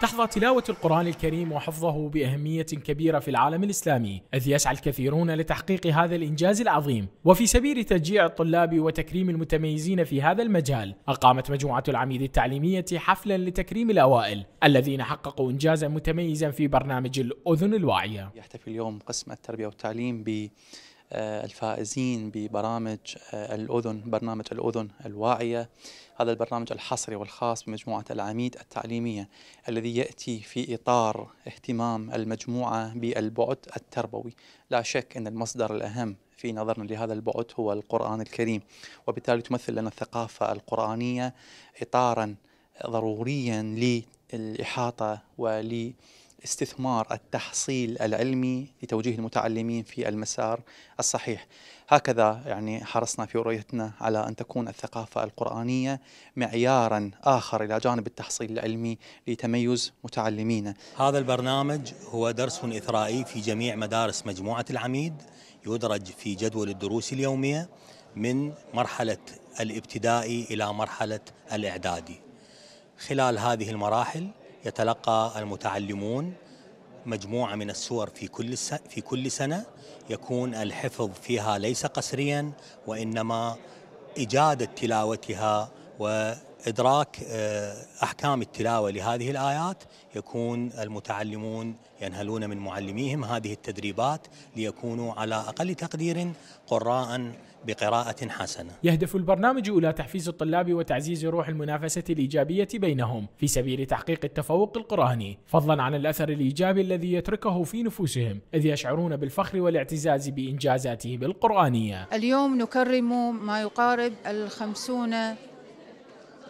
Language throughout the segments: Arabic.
تحظى تلاوة القرآن الكريم وحفظه بأهمية كبيرة في العالم الإسلامي إذ يسعى الكثيرون لتحقيق هذا الإنجاز العظيم وفي سبيل تشجيع الطلاب وتكريم المتميزين في هذا المجال أقامت مجموعة العميد التعليمية حفلا لتكريم الأوائل الذين حققوا إنجازا متميزا في برنامج الأذن الواعية يحتفل اليوم قسم التربية والتعليم ب آه، الفائزين ببرامج آه، الأذن برنامج الأذن الواعية هذا البرنامج الحصري والخاص بمجموعة العميد التعليمية الذي يأتي في إطار اهتمام المجموعة بالبعد التربوي لا شك أن المصدر الأهم في نظرنا لهذا البعد هو القرآن الكريم وبالتالي تمثل لنا الثقافة القرآنية إطارا ضروريا للإحاطة ول استثمار التحصيل العلمي لتوجيه المتعلمين في المسار الصحيح هكذا يعني حرصنا في رؤيتنا على أن تكون الثقافة القرآنية معيارا آخر إلى جانب التحصيل العلمي لتميز متعلمينا هذا البرنامج هو درس إثرائي في جميع مدارس مجموعة العميد يدرج في جدول الدروس اليومية من مرحلة الابتدائي إلى مرحلة الإعدادي خلال هذه المراحل يتلقى المتعلمون مجموعة من السور في كل في كل سنة يكون الحفظ فيها ليس قسريا وإنما إجادة تلاوتها و إدراك آه، أحكام التلاوة لهذه الآيات يكون المتعلمون ينهلون من معلميهم هذه التدريبات ليكونوا على أقل تقدير قراء بقراءة حسنة يهدف البرنامج إلى تحفيز الطلاب وتعزيز روح المنافسة الإيجابية بينهم في سبيل تحقيق التفوق القرآني فضلا عن الأثر الإيجابي الذي يتركه في نفوسهم إذ يشعرون بالفخر والاعتزاز بإنجازاتهم القرآنية اليوم نكرم ما يقارب الخمسون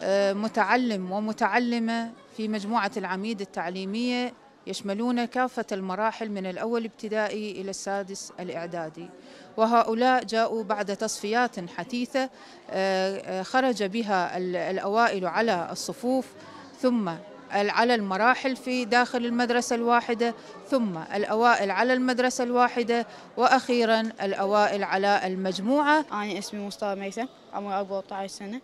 آه، متعلم ومتعلمة في مجموعة العميد التعليمية يشملون كافة المراحل من الأول ابتدائي إلى السادس الإعدادي وهؤلاء جاءوا بعد تصفيات حثيثة آه، آه، خرج بها الأوائل على الصفوف ثم على المراحل في داخل المدرسة الواحدة ثم الأوائل على المدرسة الواحدة وأخيرا الأوائل على المجموعة أنا اسمي مصطفى ميسم عمري 14 سنة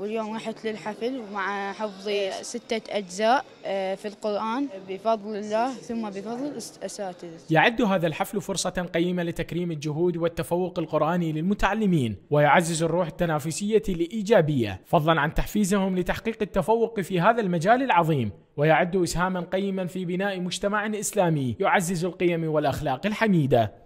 واليوم رحت للحفل ومع حفظي ستة أجزاء آه، في القرآن بفضل الله ثم بفضل الأساتذة يعد هذا الحفل فرصة قيمة لتكريم الجهود والتفوق القرآني للمتعلمين ويعزز الروح التنافسية الإيجابية فضلا عن تحفيزهم لتحقيق التفوق في هذا المجال العظيم ويعد إسهاما قيما في بناء مجتمع إسلامي يعزز القيم والأخلاق الحميدة